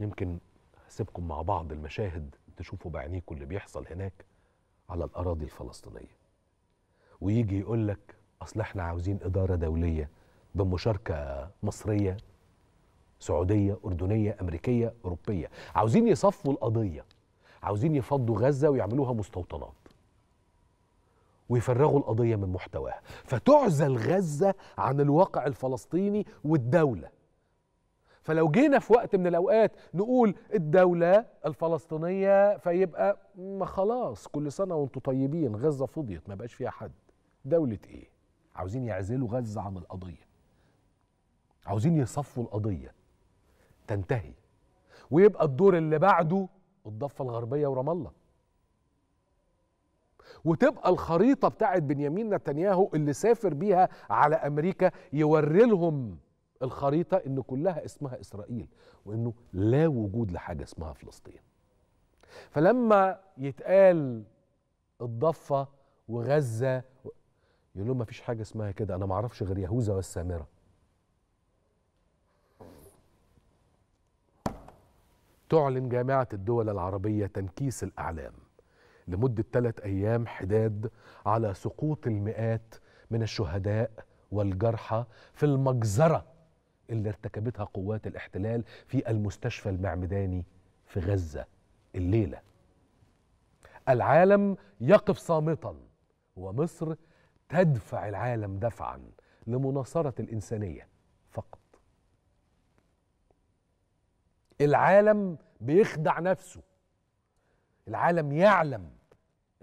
يمكن هسيبكم مع بعض المشاهد تشوفوا بعينيكم اللي بيحصل هناك على الأراضي الفلسطينية ويجي يقول لك أصل إحنا عاوزين إدارة دولية بمشاركة مصرية سعودية أردنية أمريكية أوروبية عاوزين يصفوا القضية عاوزين يفضوا غزة ويعملوها مستوطنات ويفرغوا القضية من محتواها فتعزل غزة عن الواقع الفلسطيني والدولة فلو جينا في وقت من الاوقات نقول الدوله الفلسطينيه فيبقى ما خلاص كل سنه وانتم طيبين غزه فضيت ما بقاش فيها حد دوله ايه عاوزين يعزلوا غزه عن القضيه عاوزين يصفوا القضيه تنتهي ويبقى الدور اللي بعده الضفه الغربيه ورام الله وتبقى الخريطه بتاعت بنيامين نتنياهو اللي سافر بيها على امريكا يوري لهم الخريطة إن كلها اسمها إسرائيل وإنه لا وجود لحاجة اسمها فلسطين فلما يتقال الضفة وغزة يقول لهم ما فيش حاجة اسمها كده أنا ما أعرفش غير يهوذا والسامرة تعلن جامعة الدول العربية تنكيس الأعلام لمدة ثلاث أيام حداد على سقوط المئات من الشهداء والجرحى في المجزرة اللي ارتكبتها قوات الاحتلال في المستشفى المعمداني في غزة الليلة العالم يقف صامتا ومصر تدفع العالم دفعا لمناصرة الإنسانية فقط العالم بيخدع نفسه العالم يعلم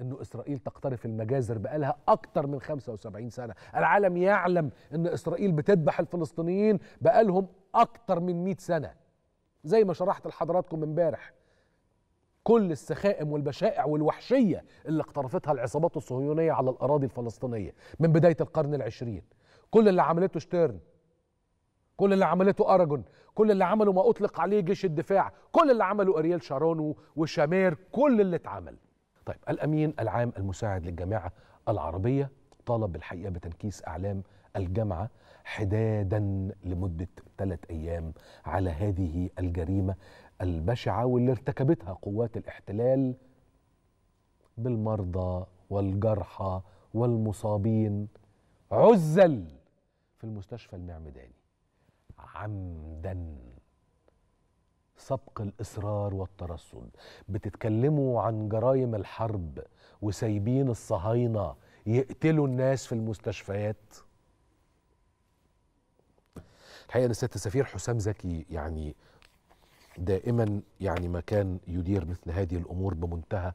انه اسرائيل تقترف المجازر بقالها اكتر من 75 سنه العالم يعلم ان اسرائيل بتذبح الفلسطينيين بقالهم اكتر من 100 سنه زي ما شرحت لحضراتكم امبارح كل السخائم والبشائع والوحشيه اللي اقترفتها العصابات الصهيونيه على الاراضي الفلسطينيه من بدايه القرن العشرين كل اللي عملته شتيرن كل اللي عملته اراجون كل اللي عمله ما اطلق عليه جيش الدفاع كل اللي عمله ارييل شارون وشامير كل اللي اتعمل طيب الأمين العام المساعد للجامعة العربية طالب بالحقيقه بتنكيس أعلام الجامعة حدادا لمدة ثلاث أيام على هذه الجريمة البشعة واللي ارتكبتها قوات الاحتلال بالمرضى والجرحى والمصابين عزل في المستشفى المعمداني عمدا سبق الإصرار والترصد بتتكلموا عن جرائم الحرب وسايبين الصهاينة يقتلوا الناس في المستشفيات الحقيقة أن السيد السفير حسام زكي يعني دائما يعني ما كان يدير مثل هذه الأمور بمنتهى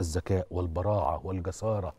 الذكاء والبراعة والجسارة